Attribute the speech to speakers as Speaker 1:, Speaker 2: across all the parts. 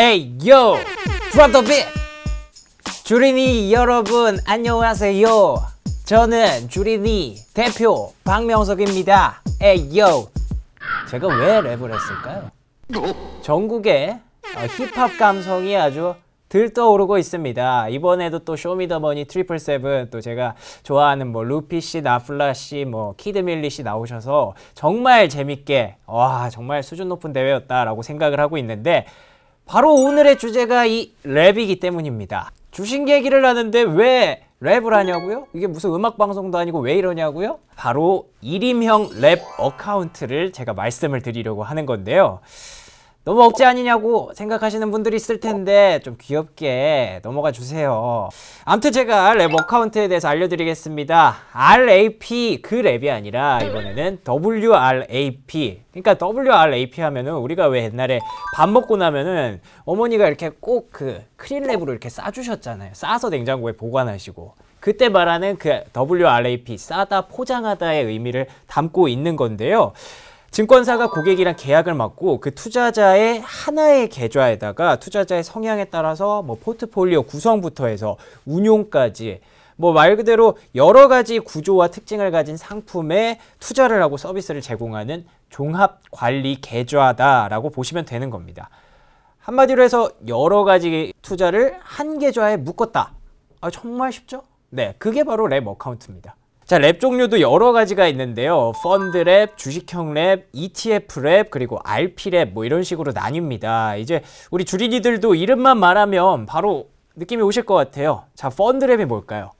Speaker 1: 에이 요 Drop the beat 주린이 여러분 안녕하세요 저는 주린이 대표 박명석입니다 에이 요 제가 왜 랩을 했을까요? 전국에 어, 힙합 감성이 아주 들떠오르고 있습니다. 이번에도 또 쇼미더머니 트리플 세븐 또 제가 좋아하는 뭐 루피 씨, 나플라 씨, 뭐 키드밀리 씨 나오셔서 정말 재밌게 와 정말 수준 높은 대회였다라고 생각을 하고 있는데 바로 오늘의 주제가 이 랩이기 때문입니다. 주식 얘기를 하는데 왜 랩을 하냐고요? 이게 무슨 음악 방송도 아니고 왜 이러냐고요? 바로 1인형 랩 어카운트를 제가 말씀을 드리려고 하는 건데요. 너무 억지 아니냐고 생각하시는 분들이 있을 텐데 좀 귀엽게 넘어가 주세요 암튼 제가 랩 어카운트에 대해서 알려드리겠습니다 RAP 그 랩이 아니라 이번에는 WRAP 그러니까 WRAP 하면은 우리가 왜 옛날에 밥 먹고 나면은 어머니가 이렇게 꼭 그 크릴랩으로 이렇게 싸주셨잖아요 싸서 냉장고에 보관하시고 그때 말하는 그 WRAP 싸다 포장하다의 의미를 담고 있는 건데요 증권사가 고객이랑 계약을 맡고그 투자자의 하나의 계좌에다가 투자자의 성향에 따라서 뭐 포트폴리오 구성부터 해서 운용까지 뭐 말 그대로 여러 가지 구조와 특징을 가진 상품에 투자를 하고 서비스를 제공하는 종합 관리 계좌다라고 보시면 되는 겁니다. 한마디로 해서 여러 가지 투자를 한 계좌에 묶었다. 아, 정말 쉽죠? 네, 그게 바로 랩 어카운트입니다. 자, 랩 종류도 여러 가지가 있는데요. 펀드 랩, 주식형 랩, ETF 랩, 그리고 RP 랩뭐 이런 식으로 나뉩니다. 이제 우리 주린이들도 이름만 말하면 바로 느낌이 오실 것 같아요. 자, 펀드 랩이 뭘까요?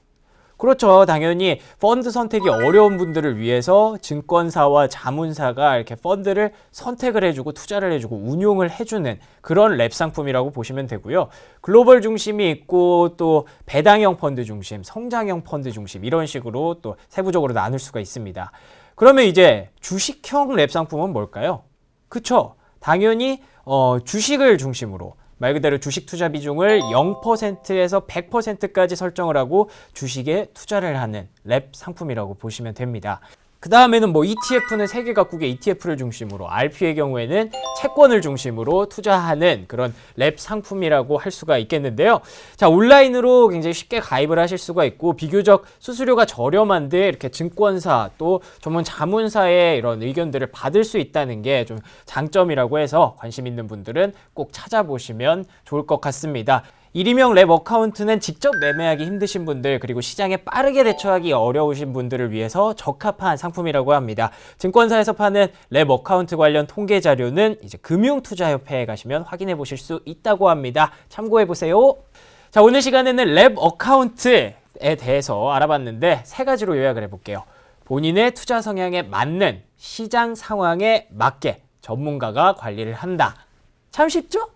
Speaker 1: 그렇죠. 당연히 펀드 선택이 어려운 분들을 위해서 증권사와 자문사가 이렇게 펀드를 선택을 해주고 투자를 해주고 운용을 해주는 그런 랩 상품이라고 보시면 되고요. 글로벌 중심이 있고 또 배당형 펀드 중심, 성장형 펀드 중심 이런 식으로 또 세부적으로 나눌 수가 있습니다. 그러면 이제 주식형 랩 상품은 뭘까요? 그쵸? 당연히 어, 주식을 중심으로 말 그대로 주식 투자 비중을 0%에서 100%까지 설정을 하고 주식에 투자를 하는 랩 상품이라고 보시면 됩니다. 그 다음에는 뭐 ETF는 세계 각국의 ETF를 중심으로 RP의 경우에는 채권을 중심으로 투자하는 그런 랩 상품이라고 할 수가 있겠는데요. 자 온라인으로 굉장히 쉽게 가입을 하실 수가 있고 비교적 수수료가 저렴한데 이렇게 증권사 또 전문 자문사의 이런 의견들을 받을 수 있다는 게 좀 장점이라고 해서 관심 있는 분들은 꼭 찾아보시면 좋을 것 같습니다. 일이명 랩 어카운트는 직접 매매하기 힘드신 분들 그리고 시장에 빠르게 대처하기 어려우신 분들을 위해서 적합한 상품이라고 합니다. 증권사에서 파는 랩 어카운트 관련 통계 자료는 이제 금융투자협회에 가시면 확인해 보실 수 있다고 합니다. 참고해 보세요. 자 오늘 시간에는 랩 어카운트에 대해서 알아봤는데 세 가지로 요약을 해볼게요. 본인의 투자 성향에 맞는 시장 상황에 맞게 전문가가 관리를 한다. 참 쉽죠?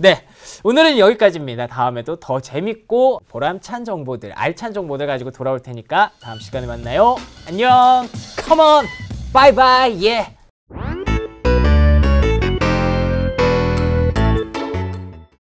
Speaker 1: 네, 오늘은 여기까지입니다. 다음에도 더 재밌고 보람찬 정보들, 알찬 정보들 가지고 돌아올 테니까 다음 시간에 만나요. 안녕, 컴온, 바이바이, 예.